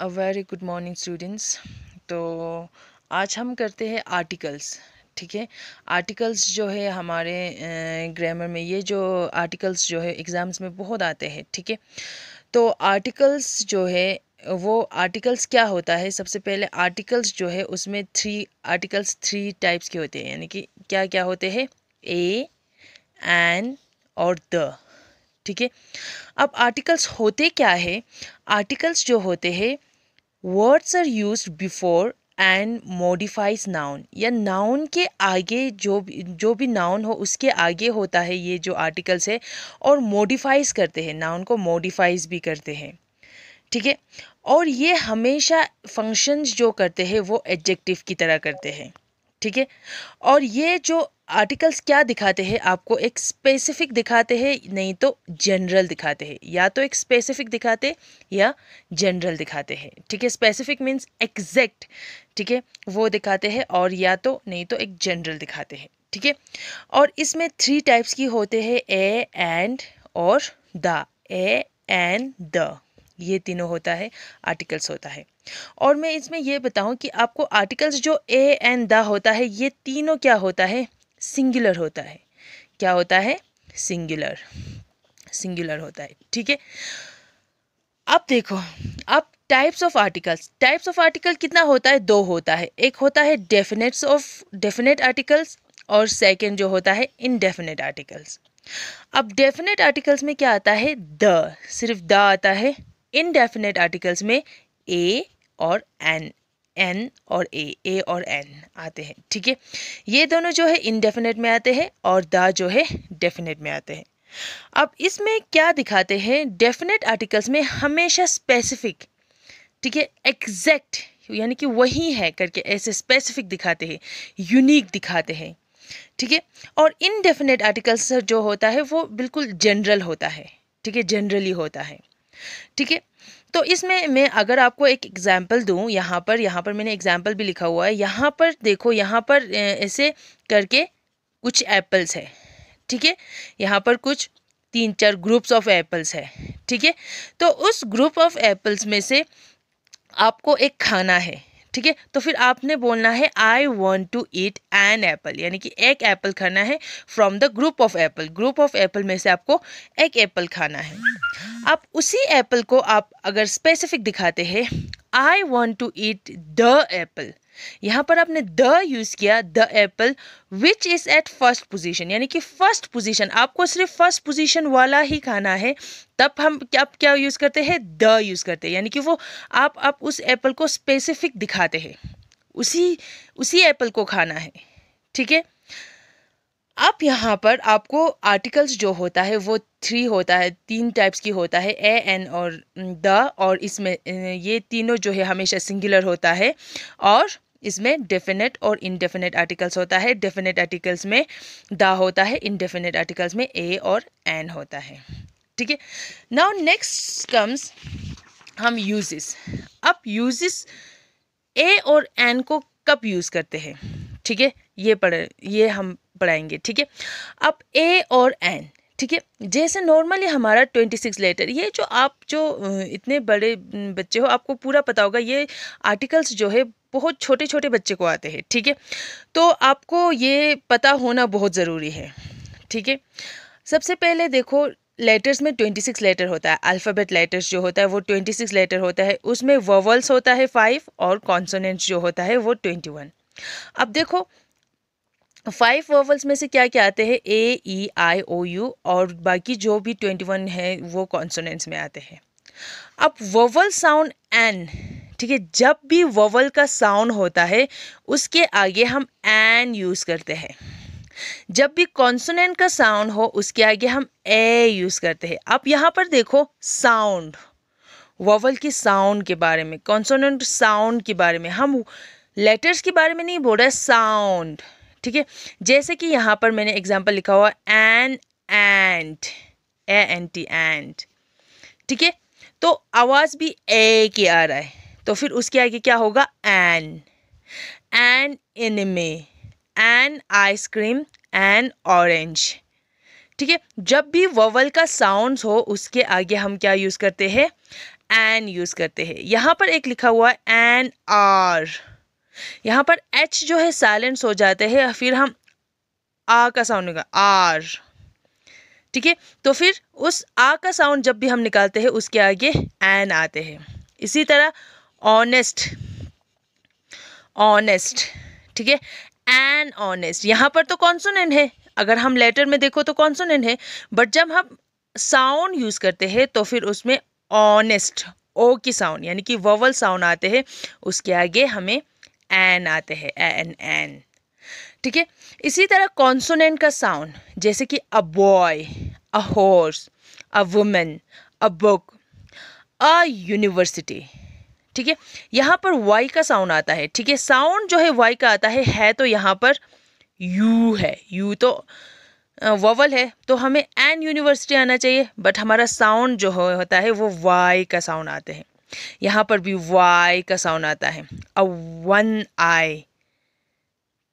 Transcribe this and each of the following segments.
अ very good morning students तो आज हम करते हैं आर्टिकल्स ठीक है आर्टिकल्स जो है हमारे ग्रामर में ये जो आर्टिकल्स जो है एग्ज़ाम्स में बहुत आते हैं ठीक है थीके? तो आर्टिकल्स जो है वो आर्टिकल्स क्या होता है सबसे पहले आर्टिकल्स जो है उसमें थ्री आर्टिकल्स थ्री टाइप्स के होते हैं यानी कि क्या क्या होते हैं ए एन और द ठीक है अब आर्टिकल्स होते क्या है आर्टिकल्स जो होते हैं words are use before and modifies noun या नाउन के आगे जो भी जो भी नाउन हो उसके आगे होता है ये जो आर्टिकल्स है और मोडिफाइज करते हैं नाउन को मोडिफाइज भी करते हैं ठीक है और ये हमेशा फंक्शंस जो करते हैं वो एडजेक्टिव की तरह करते हैं ठीक है और ये जो आर्टिकल्स क्या दिखाते हैं आपको एक स्पेसिफिक दिखाते हैं नहीं तो जनरल दिखाते हैं या तो एक स्पेसिफिक दिखाते या जनरल दिखाते हैं ठीक है स्पेसिफिक मीन्स एग्जैक्ट ठीक है वो दिखाते हैं और या तो नहीं तो एक जनरल दिखाते हैं ठीक है और इसमें थ्री टाइप्स की होते हैं ए एंड और द ए एंड द ये तीनों होता है आर्टिकल्स होता है और मैं इसमें यह बताऊं कि आपको आर्टिकल्स जो ए एंड द होता है ये तीनों क्या होता है सिंगुलर होता है क्या होता है सिंगुलर सिंगुलर होता है ठीक है अब देखो अब types of articles types of article कितना होता है दो होता है एक होता है डेफिनेट्स ऑफ डेफिनेट आर्टिकल्स और सेकेंड जो होता है इनडेफिनेट आर्टिकल्स अब डेफिनेट आर्टिकल्स में क्या आता है द सिर्फ द आता है इनडेफिनेट आर्टिकल्स में ए और एन एन और ए ए और एन आते हैं ठीक है ये दोनों जो है इनडेफिनेट में आते हैं और द जो है डेफिनेट में आते हैं अब इसमें क्या दिखाते हैं डेफिनेट आर्टिकल्स में हमेशा स्पेसिफिक ठीक है एग्जैक्ट यानी कि वही है करके ऐसे स्पेसिफिक दिखाते हैं यूनिक दिखाते हैं ठीक है और इनडेफिनेट आर्टिकल्स जो होता है वो बिल्कुल जनरल होता है ठीक है जनरली होता है ठीक है तो इसमें मैं अगर आपको एक एग्ज़ाम्पल दूँ यहाँ पर यहाँ पर मैंने एग्ज़ाम्पल भी लिखा हुआ है यहाँ पर देखो यहाँ पर ऐसे करके कुछ एप्पल्स है ठीक है यहाँ पर कुछ तीन चार ग्रुप्स ऑफ एप्पल्स है ठीक है तो उस ग्रुप ऑफ एप्पल्स में से आपको एक खाना है ठीक है तो फिर आपने बोलना है I want to eat an apple यानी कि एक एप्पल खाना है from the group of apple group of apple में से आपको एक एप्पल खाना है आप उसी एप्पल को आप अगर स्पेसिफिक दिखाते हैं I want to eat the apple यहाँ पर आपने द यूज़ किया the apple which is at first position यानी कि फर्स्ट पोजिशन आपको सिर्फ फर्स्ट पोजिशन वाला ही खाना है तब हम आप क्या यूज़ करते हैं द यूज़ करते हैं यानी कि वो आप आप उस एप्पल को स्पेसिफिक दिखाते हैं उसी उसी एप्पल को खाना है ठीक है अब यहाँ पर आपको आर्टिकल्स जो होता है वो थ्री होता है तीन टाइप्स की होता है ए एन और द और इसमें ये तीनों जो है हमेशा सिंगुलर होता है और इसमें डेफिनेट और इनडेफिनेट आर्टिकल्स होता है डेफिनेट आर्टिकल्स में द होता है इनडेफिनेट आर्टिकल्स में ए और एन होता है ठीक है नाउ नेक्स्ट कम्स हम यूजेस अब यूजेस ए और एन को कब यूज़ करते हैं ठीक है ये पढ़ ये हम पढ़ाएंगे ठीक है अब ए और एन ठीक है जैसे नॉर्मली हमारा ट्वेंटी सिक्स लेटर ये जो आप जो इतने बड़े बच्चे हो आपको पूरा पता होगा ये आर्टिकल्स जो है बहुत छोटे छोटे बच्चे को आते हैं ठीक है तो आपको ये पता होना बहुत ज़रूरी है ठीक है सबसे पहले देखो लेटर्स में ट्वेंटी सिक्स लेटर होता है अल्फ़ाबेट लेटर्स जो होता है वो ट्वेंटी सिक्स लेटर होता है उसमें वर्वल्स होता है फाइव और कॉन्सोनेंट्स जो होता है वो ट्वेंटी वन अब देखो फाइव वर्वल्स में से क्या क्या आते हैं ए ई आई ओ यू और बाकी जो भी ट्वेंटी वन है वो कॉन्सोनेंट्स में आते हैं अब वर्वल साउंड एन ठीक है जब भी वर्वल का साउंड होता है उसके आगे हम एन यूज़ करते हैं जब भी कॉन्सोनेंट का साउंड हो उसके आगे हम ए यूज़ करते हैं अब यहाँ पर देखो साउंड वोवल की साउंड के बारे में कॉन्सोनेंट साउंड के बारे में हम लेटर्स के बारे में नहीं बोल रहे साउंड ठीक है जैसे कि यहाँ पर मैंने एग्जाम्पल लिखा हुआ an and a ant and ठीक है तो आवाज़ भी ए की आ रहा है तो फिर उसके आगे क्या होगा an an may an ice cream an orange ठीक है जब भी वोवल का साउंड हो उसके आगे हम क्या यूज़ करते हैं एन यूज़ करते हैं यहाँ पर एक लिखा हुआ है एन आर यहाँ पर एच जो है साइलेंस हो जाते हैं फिर हम आ का साउंड निकाल आर ठीक है तो फिर उस आ का साउंड जब भी हम निकालते हैं उसके आगे एन आते हैं इसी तरह ऑनेस्ट ऑनेस्ट ठीक है एन ऑनेस्ट यहाँ पर तो कॉन्सोनेंट है अगर हम लेटर में देखो तो कॉन्सोनेंट है बट जब हम साउंड यूज़ करते हैं तो फिर उसमें ऑनेस्ट ओ की साउंड यानी कि ववल साउंड आते हैं उसके आगे हमें एन आते हैं एन एन ठीक है इसी तरह कॉन्सोनेंट का साउंड जैसे कि a boy a horse a women a book a university ठीक है यहाँ पर वाई का साउंड आता है ठीक है साउंड जो है वाई का आता है है तो यहाँ पर यू है यू तो वोवल है तो हमें एन यूनिवर्सिटी आना चाहिए बट हमारा साउंड जो होता है वो वाई का साउंड आते हैं यहाँ पर भी वाई का साउंड आता है अ वन आई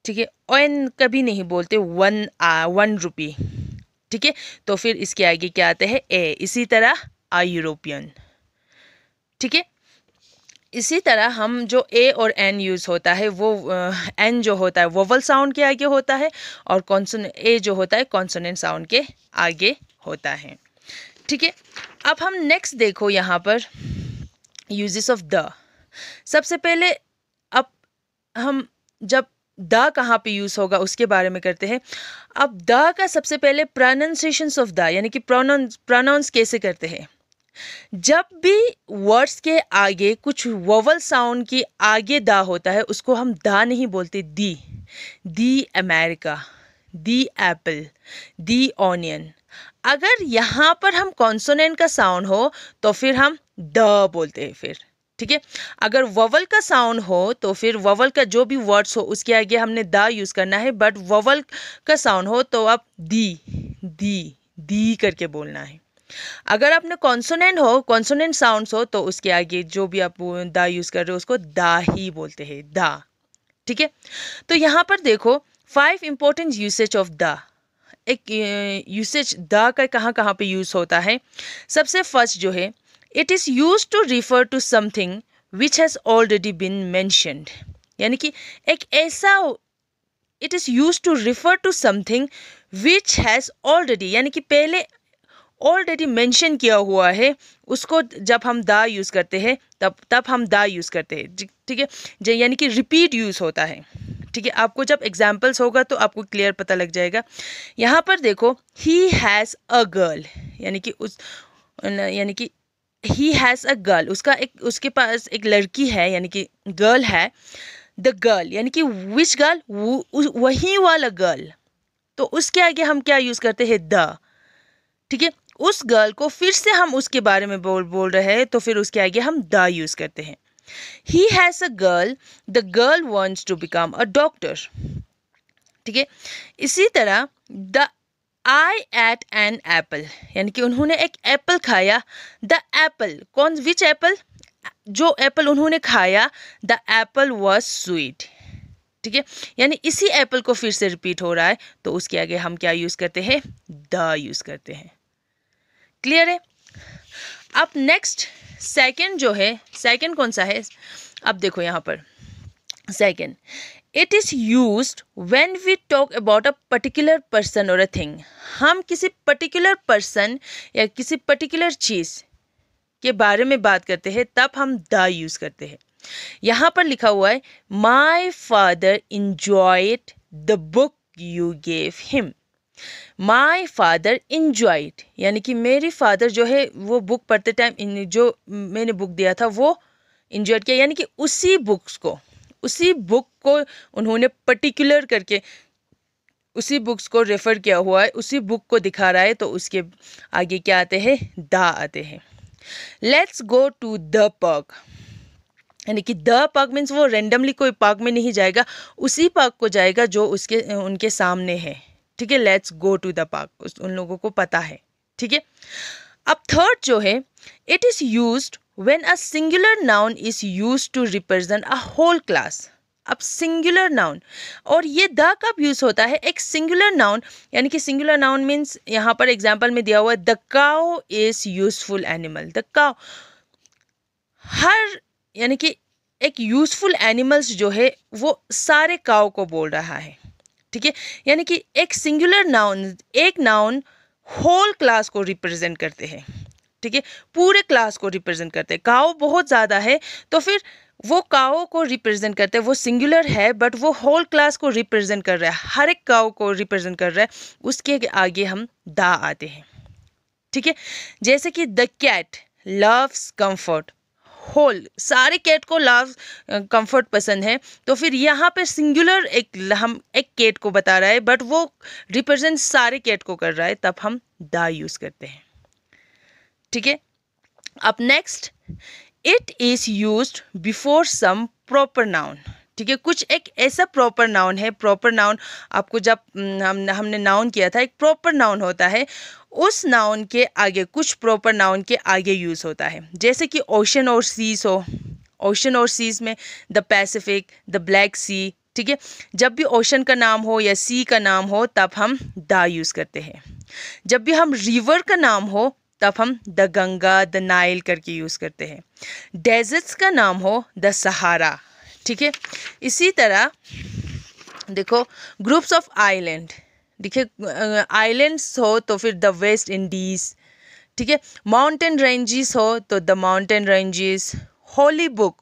ठीक है ओन कभी नहीं बोलते वन आ वन रुपी ठीक है तो फिर इसके आगे क्या आते हैं ए इसी तरह आ यूरोपियन ठीक है इसी तरह हम जो ए और एन यूज़ होता है वो एन जो होता है वोवल साउंड के आगे होता है और कॉन्सन ए जो होता है कॉन्सोनेंट साउंड के आगे होता है ठीक है अब हम नेक्स्ट देखो यहाँ पर यूजेस ऑफ द सबसे पहले अब हम जब द कहाँ पे यूज़ होगा उसके बारे में करते हैं अब द का सबसे पहले प्रोनाउंसिएशन ऑफ द यानी कि प्रोनाउंस प्रोनाउंस कैसे करते हैं जब भी वर्ड्स के आगे कुछ वोवल साउंड के आगे दा होता है उसको हम द नहीं बोलते the the America the apple the onion अगर यहाँ पर हम कॉन्सोनेंट का साउंड हो तो फिर हम द बोलते हैं फिर ठीक है अगर ववल का साउंड हो तो फिर ववल का जो भी वर्ड्स हो उसके आगे हमने द यूज़ करना है बट ववल का साउंड हो तो आप दी दी दी करके बोलना है अगर आपने कॉन्सोनेंट हो कॉन्सोनेंट साउंड्स हो तो उसके आगे जो भी आप द यूज़ कर रहे हो उसको दा ही बोलते हैं दा ठीक है तो यहाँ पर देखो five important usage of the एक यूसेज द का कहाँ कहाँ पे यूज़ होता है सबसे फर्स्ट जो है it is use to refer to something which has already been mentioned यानी कि एक ऐसा it is use to refer to something which has already यानी कि पहले ऑलरेडी मैंशन किया हुआ है उसको जब हम दा यूज़ करते हैं तब तब हम दा यूज़ करते हैं ठीक है यानी कि रिपीट यूज़ होता है ठीक है आपको जब एग्जाम्पल्स होगा तो आपको क्लियर पता लग जाएगा यहाँ पर देखो ही हैज़ अ गर्ल यानी कि उस यानी कि ही हैज़ अ गर्ल उसका एक उसके पास एक लड़की है यानी कि गर्ल है द गर्ल यानी कि विच गर्ल वही वाला गर्ल तो उसके आगे हम क्या यूज़ करते हैं द ठीक है उस गर्ल को फिर से हम उसके बारे में बोल बोल रहे हैं तो फिर उसके आगे हम द यूज़ करते हैं he has a girl the girl wants to become a doctor ठीक है इसी तरह the I ate an apple यानी कि उन्होंने एक एप्पल खाया द एप्पल कौन विच एप्पल जो एप्पल उन्होंने खाया द एप्पल वॉज स्वीट ठीक है यानी इसी एप्पल को फिर से रिपीट हो रहा है तो उसके आगे हम क्या यूज़ करते हैं द यूज़ करते हैं क्लियर है अब नेक्स्ट सेकंड जो है सेकंड कौन सा है अब देखो यहाँ पर second it is use when we talk about a particular person और अ थिंग हम किसी पर्टिकुलर पर्सन या किसी पर्टिकुलर चीज़ के बारे में बात करते हैं तब हम द यूज़ करते हैं यहाँ पर लिखा हुआ है my father enjoy the book you gave him my father enjoyed यानी कि मेरे फादर जो है वो बुक पढ़ते टाइम जो मैंने बुक दिया था वो इन्जॉयड किया यानी कि उसी बुक्स को उसी बुक को उन्होंने पर्टिकुलर करके उसी बुक्स को रेफ़र किया हुआ है उसी बुक को दिखा रहा है तो उसके आगे क्या आते हैं दा आते हैं let's go to the park यानी कि द पार्क मीन्स वो रेंडमली कोई पार्क में नहीं जाएगा उसी पार्क को जाएगा जो उसके उनके सामने है ठीक है let's go to the park उन लोगों को पता है ठीक है अब थर्ड जो है it is use when a singular noun is use to represent a whole class अब सिंगुलर नाउन और ये द कब यूज़ होता है एक सिंगुलर नाउन यानी कि सिंगुलर नाउन मीन्स यहाँ पर एग्जाम्पल में दिया हुआ है the cow is useful animal the cow हर यानी कि एक यूजफुल एनिमल्स जो है वो सारे काओ को बोल रहा है ठीक है यानी कि एक सिंगुलर नाउन एक नाउन होल क्लास को रिप्रेजेंट करते हैं ठीक है पूरे क्लास को रिप्रेजेंट करते हैं काओ बहुत ज़्यादा है तो फिर वो काओ को रिप्रेजेंट करते हैं वो सिंगुलर है बट वो होल क्लास को रिप्रेजेंट कर रहा है हर एक काओ को रिप्रेजेंट कर रहा है उसके आगे हम दा आते हैं ठीक है जैसे कि the cat loves comfort whole सारे कैट को लव कंफर्ट पसंद है तो फिर यहाँ पे सिंगुलर एक हम एक कैट को बता रहा है बट वो रिप्रेजेंट सारे कैट को कर रहा है तब हम दा यूज़ करते हैं ठीक है अब next it is use before some proper noun ठीक है कुछ एक ऐसा प्रॉपर नाउन है प्रॉपर नाउन आपको जब हम हमने नाउन किया था एक प्रॉपर नाउन होता है उस नाउन के आगे कुछ प्रॉपर नाउन के आगे यूज़ होता है जैसे कि ओशन और सीज हो ओशन और सीज में the Pacific the Black Sea ठीक है जब भी ओशन का नाम हो या सी का नाम हो तब हम द यूज़ करते हैं जब भी हम रिवर का नाम हो तब हम द गंगा द नाइल करके यूज़ करते हैं डेजर्ट्स का नाम हो द सहारा ठीक है इसी तरह देखो ग्रुप्स ऑफ आइलैंड देखिए आइलैंड्स हो तो फिर द वेस्ट इंडीज़ ठीक है माउंटेन रेंजेस हो तो the mountain ranges holy book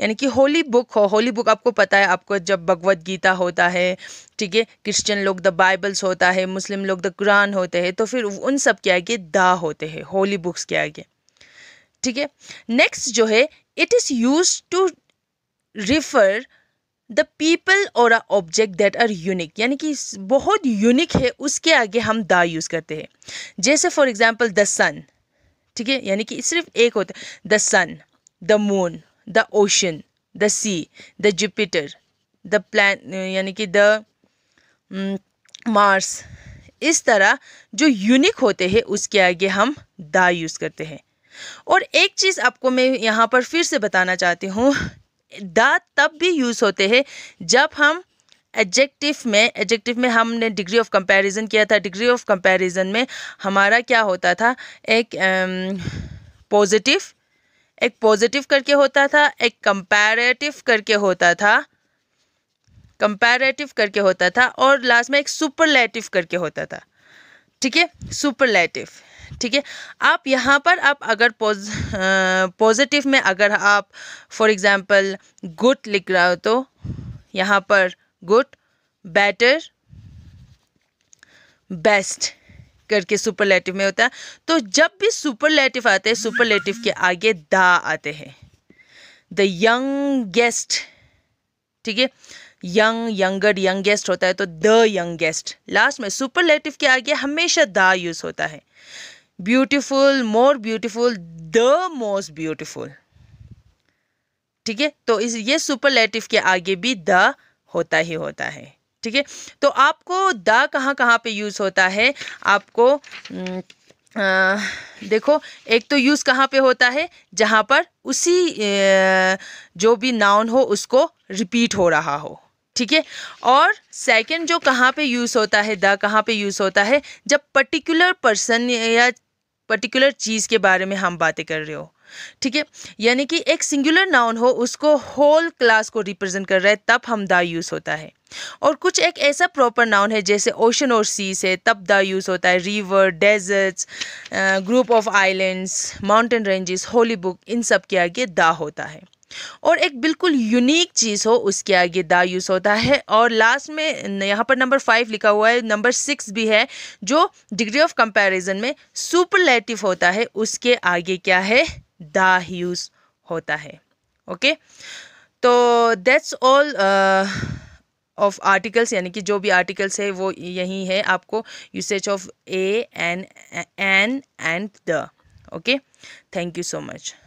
यानी कि होली बुक हो होली बुक आपको पता है आपको जब भगवत गीता होता है ठीक है क्रिश्चियन लोग द बाइबल्स होता है मुस्लिम लोग द कुरान होते हैं तो फिर उन सब के आगे दा होते हैं होली बुक्स के आगे ठीक है नेक्स्ट जो है it is use to refer the people और a object that are unique यानी कि बहुत यूनिक है उसके आगे हम दा यूज़ करते हैं जैसे फॉर एग्ज़ाम्पल द सन ठीक है यानी कि सिर्फ एक होता है the sun the moon the ocean the sea the Jupiter the plan यानी कि द मार्स mm, इस तरह जो यूनिक होते हैं उसके आगे हम दा यूज़ करते हैं और एक चीज़ आपको मैं यहाँ पर फिर से बताना चाहती हूँ द तब भी यूज़ होते हैं जब हम एडजेक्टिव में एडजेक्टिव में हमने डिग्री ऑफ कंपैरिजन किया था डिग्री ऑफ कंपैरिजन में हमारा क्या होता था एक पॉजिटिव एक पॉजिटिव करके होता था एक कंपैरेटिव करके होता था कंपैरेटिव करके होता था और लास्ट में एक सुपरलेटिव करके होता था ठीक है सुपरलेटिव ठीक है आप यहाँ पर आप अगर पॉज पॉजिटिव में अगर आप फॉर एग्ज़ाम्पल गुड लिख रहा हो तो यहाँ पर गुड बेटर बेस्ट करके सुपरलेटिव में होता है तो जब भी सुपरलेटिव आते हैं सुपरलेटिव के आगे दा आते हैं द गेस्ट ठीक है यंग यंगर यंगेस्ट होता है तो द यंगेस्ट लास्ट में सुपरलेटिव के आगे हमेशा द यूज होता है beautiful more beautiful the most beautiful ठीक है तो इस ये सुपरलेटिव के आगे भी द होता ही होता है ठीक है तो आपको द कहाँ कहाँ पे यूज़ होता है आपको आ, देखो एक तो यूज़ कहाँ पे होता है जहाँ पर उसी जो भी नाउन हो उसको रिपीट हो रहा हो ठीक है और सेकंड जो कहाँ पे यूज़ होता है द कहाँ पे यूज़ होता है जब पर्टिकुलर पर्सन या पर्टिकुलर चीज़ के बारे में हम बातें कर रहे हो ठीक है यानी कि एक सिंगुलर नाउन हो उसको होल क्लास को रिप्रेजेंट कर रहा है तब हम दा यूज़ होता है और कुछ एक ऐसा प्रॉपर नाउन है जैसे ओशन और सी से तब दा यूज़ होता है river deserts group of islands mountain ranges holy book इन सब के आगे दा होता है और एक बिल्कुल यूनिक चीज़ हो उसके आगे दा यूज़ होता है और लास्ट में यहाँ पर नंबर फाइव लिखा हुआ है नंबर सिक्स भी है जो डिग्री ऑफ कंपैरिजन में सुपरलेटिव होता है उसके आगे क्या है दा यूज़ होता है ओके तो दैट्स ऑल ऑफ आर्टिकल्स यानी कि जो भी आर्टिकल्स है वो यही है आपको usage of a an an and the okay thank you so much